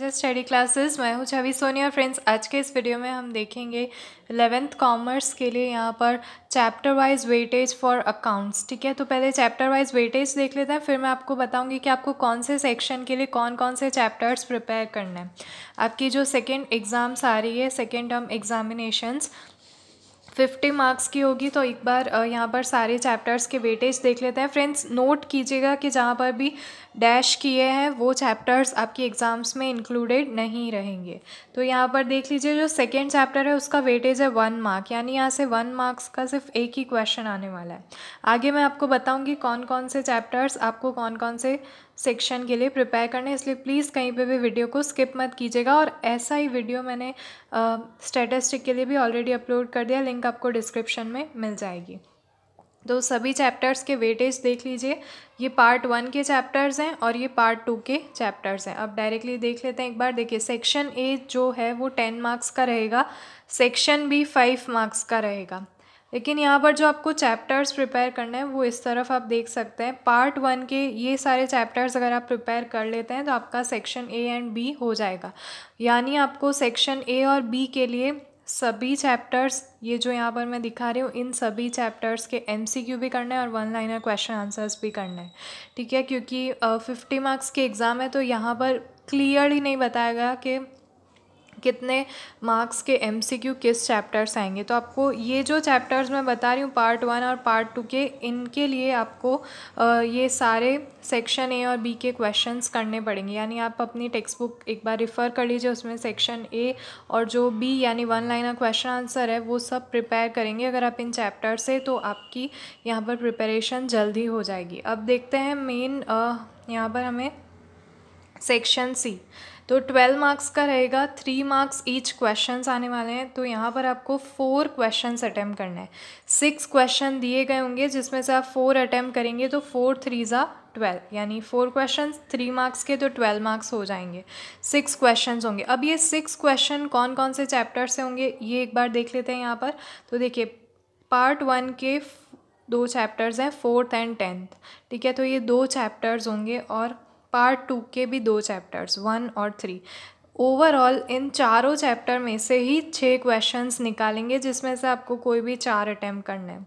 Just study classes मैं हूँ छवि Sonia friends आज के इस वीडियो में हम देखेंगे एलेवेंथ कॉमर्स के लिए यहाँ पर chapter wise weightage for accounts ठीक है तो पहले चैप्टर वाइज वेटेज देख लेते हैं फिर मैं आपको बताऊँगी कि आपको कौन से सेक्शन के लिए कौन कौन से चैप्टर्स प्रिपेयर करने हैं आपकी जो सेकेंड एग्ज़ाम्स आ रही है second term examinations fifty marks की होगी तो एक बार यहाँ पर सारे चैप्टर्स के वेटेज देख लेते हैं फ्रेंड्स नोट कीजिएगा कि जहाँ पर भी डैश किए हैं वो चैप्टर्स आपकी एग्ज़ाम्स में इंक्लूडेड नहीं रहेंगे तो यहाँ पर देख लीजिए जो सेकेंड चैप्टर है उसका वेटेज है वन मार्क यानी यहाँ से वन मार्क्स का सिर्फ एक ही क्वेश्चन आने वाला है आगे मैं आपको बताऊँगी कौन कौन से चैप्टर्स आपको कौन कौन से सेक्शन के लिए प्रिपेयर करने इसलिए प्लीज़ कहीं पे भी वीडियो को स्किप मत कीजिएगा और ऐसा ही वीडियो मैंने स्टेटस्टिक के लिए भी ऑलरेडी अपलोड कर दिया लिंक आपको डिस्क्रिप्शन में मिल जाएगी तो सभी चैप्टर्स के वेटेज देख लीजिए ये पार्ट वन के चैप्टर्स हैं और ये पार्ट टू के चैप्टर्स हैं अब डायरेक्टली देख लेते हैं एक बार देखिए सेक्शन ए जो है वो टेन मार्क्स का रहेगा सेक्शन बी फाइव मार्क्स का रहेगा लेकिन यहाँ पर जो आपको चैप्टर्स प्रिपेयर करना है वो इस तरफ आप देख सकते हैं पार्ट वन के ये सारे चैप्टर्स अगर आप प्रिपेयर कर लेते हैं तो आपका सेक्शन ए एंड बी हो जाएगा यानी आपको सेक्शन ए और बी के लिए सभी चैप्टर्स ये जो यहाँ पर मैं दिखा रही हूँ इन सभी चैप्टर्स के एमसीक्यू भी करना है और वन लाइनर क्वेश्चन आंसर्स भी करना है ठीक है क्योंकि फिफ्टी मार्क्स के एग्ज़ाम है तो यहाँ पर क्लियरली नहीं बताया गया कि कितने मार्क्स के एमसीक्यू किस चैप्टर्स आएंगे तो आपको ये जो चैप्टर्स मैं बता रही हूँ पार्ट वन और पार्ट टू के इनके लिए आपको ये सारे सेक्शन ए और बी के क्वेश्चंस करने पड़ेंगे यानी आप अपनी टेक्स्ट बुक एक बार रिफ़र कर लीजिए उसमें सेक्शन ए और जो बी यानी वन लाइनर क्वेश्चन आंसर है वो सब प्रिपेयर करेंगे अगर आप इन चैप्टर से तो आपकी यहाँ पर प्रिपरेशन जल्दी हो जाएगी अब देखते हैं मेन यहाँ पर हमें सेक्शन सी तो ट्वेल्व मार्क्स का रहेगा थ्री मार्क्स ईच क्वेश्चंस आने वाले हैं तो यहाँ पर आपको फोर क्वेश्चंस अटैम्प्ट करने हैं सिक्स क्वेश्चन दिए गए होंगे जिसमें से आप फोर अटैम्प्ट करेंगे तो फोर थ्री ज़ा ट्वेल्व यानी फोर क्वेश्चन थ्री मार्क्स के तो ट्वेल्व मार्क्स हो जाएंगे सिक्स क्वेश्चन होंगे अब ये सिक्स क्वेश्चन कौन कौन से चैप्टर से होंगे ये एक बार देख लेते हैं यहाँ पर तो देखिए पार्ट वन के दो चैप्टर्स हैं फोर्थ एंड टेंथ ठीक है तो ये दो चैप्टर्स होंगे और पार्ट टू के भी दो चैप्टर्स वन और थ्री ओवरऑल इन चारों चैप्टर में से ही छः क्वेश्चंस निकालेंगे जिसमें से आपको कोई भी चार अटैम्प्ट करने हैं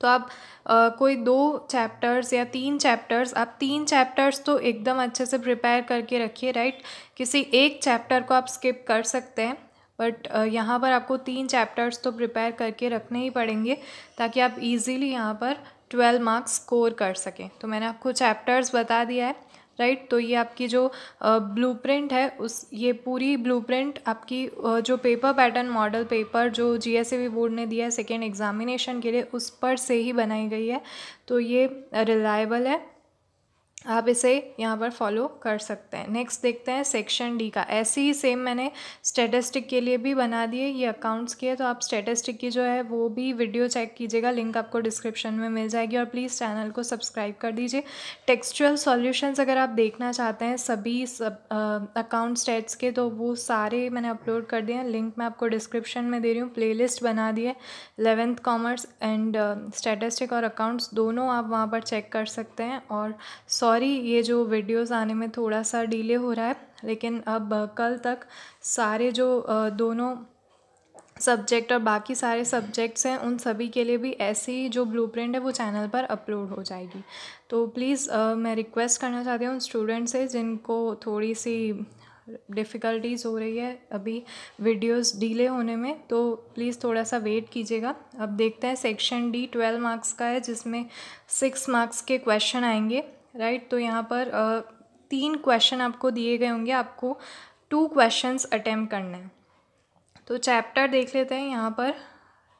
तो आप आ, कोई दो चैप्टर्स या तीन चैप्टर्स आप तीन चैप्टर्स तो एकदम अच्छे से प्रिपेयर करके रखिए राइट किसी एक चैप्टर को आप स्किप कर सकते हैं बट यहाँ पर आपको तीन चैप्टर्स तो प्रिपेयर करके रखने ही पड़ेंगे ताकि आप इजीली यहाँ पर ट्वेल्व मार्क्स स्कोर कर सकें तो मैंने आपको चैप्टर्स बता दिया है राइट right? तो ये आपकी जो ब्लूप्रिंट है उस ये पूरी ब्लूप्रिंट आपकी जो पेपर पैटर्न मॉडल पेपर जो जीएसएबी बोर्ड ने दिया है सेकेंड एग्जामिनेशन के लिए उस पर से ही बनाई गई है तो ये रिलायबल है आप इसे यहाँ पर फॉलो कर सकते हैं नेक्स्ट देखते हैं सेक्शन डी का ऐसे ही सेम मैंने स्टेटिस्टिक के लिए भी बना दिए ये अकाउंट्स की है तो आप स्टेटिस्टिक की जो है वो भी वीडियो चेक कीजिएगा लिंक आपको डिस्क्रिप्शन में मिल जाएगी और प्लीज़ चैनल को सब्सक्राइब कर दीजिए टेक्सचुअल सॉल्यूशंस अगर आप देखना चाहते हैं सभी सब अकाउंट स्टेट्स के तो वो सारे मैंने अपलोड कर दिए हैं लिंक मैं आपको डिस्क्रिप्शन में दे रही हूँ प्ले लिस्ट बना दिए है इलेवेंथ कॉमर्स एंड स्टेटिस्टिक और अकाउंट्स दोनों आप वहाँ पर चेक कर सकते हैं और सॉ सॉरी ये जो वीडियोस आने में थोड़ा सा डिले हो रहा है लेकिन अब कल तक सारे जो दोनों सब्जेक्ट और बाकी सारे सब्जेक्ट्स हैं उन सभी के लिए भी ऐसी जो ब्लूप्रिंट है वो चैनल पर अपलोड हो जाएगी तो प्लीज़ मैं रिक्वेस्ट करना चाहती हूँ उन स्टूडेंट से जिनको थोड़ी सी डिफ़िकल्टीज़ हो रही है अभी वीडियोस डिले होने में तो प्लीज़ थोड़ा सा वेट कीजिएगा अब देखते हैं सेक्शन डी ट्वेल्व मार्क्स का है जिसमें सिक्स मार्क्स के क्वेश्चन आएंगे राइट तो यहाँ पर तीन क्वेश्चन आपको दिए गए होंगे आपको टू क्वेश्चंस अटैम्प्ट करने हैं तो चैप्टर देख लेते हैं यहाँ पर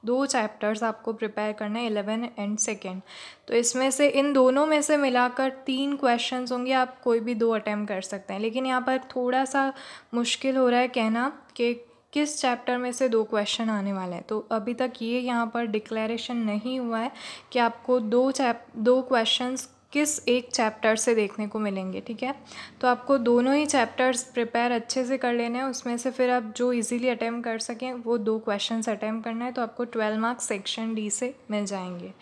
दो चैप्टर्स आपको प्रिपेयर करना है इलेवन एंड सेकेंड तो इसमें से इन दोनों में से मिलाकर तीन क्वेश्चंस होंगे आप कोई भी दो अटैम्प्ट कर सकते हैं लेकिन यहाँ पर थोड़ा सा मुश्किल हो रहा है कहना कि किस चैप्टर में से दो क्वेश्चन आने वाले हैं तो अभी तक ये यहाँ पर डिक्लेरेशन नहीं हुआ है कि आपको दो चैप दो क्वेश्चंस किस एक चैप्टर से देखने को मिलेंगे ठीक है तो आपको दोनों ही चैप्टर्स प्रिपेयर अच्छे से कर लेने हैं उसमें से फिर आप जो इजीली अटैम्प कर सकें वो दो क्वेश्चंस अटैम्प्ट करना है तो आपको ट्वेल्व मार्क्स सेक्शन डी से मिल जाएंगे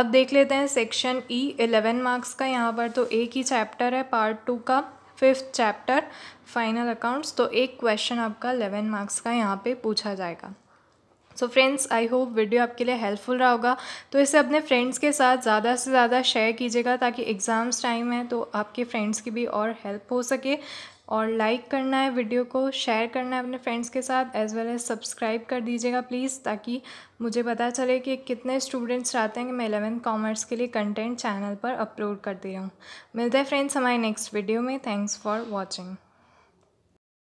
अब देख लेते हैं सेक्शन ई एलेवन मार्क्स का यहाँ पर तो एक ही चैप्टर है पार्ट टू का फिफ्थ चैप्टर फाइनल अकाउंट्स तो एक क्वेश्चन आपका एलेवन मार्क्स का यहाँ पर पूछा जाएगा so friends I hope video आपके लिए हेल्पफुल रहा होगा तो इसे अपने फ्रेंड्स के साथ ज़्यादा से ज़्यादा शेयर कीजिएगा ताकि एग्ज़ाम्स टाइम है तो आपके फ्रेंड्स की भी और हेल्प हो सके और लाइक करना है वीडियो को शेयर करना है अपने फ्रेंड्स के साथ एज वेल एज सब्सक्राइब कर दीजिएगा प्लीज़ ताकि मुझे पता चले कि कितने स्टूडेंट्स चाहते हैं कि मैं एलेवेंथ कॉमर्स के लिए कंटेंट चैनल पर अपलोड करती रहूँ मिलते हैं फ्रेंड्स हमारे नेक्स्ट वीडियो में थैंक्स फॉर वॉचिंग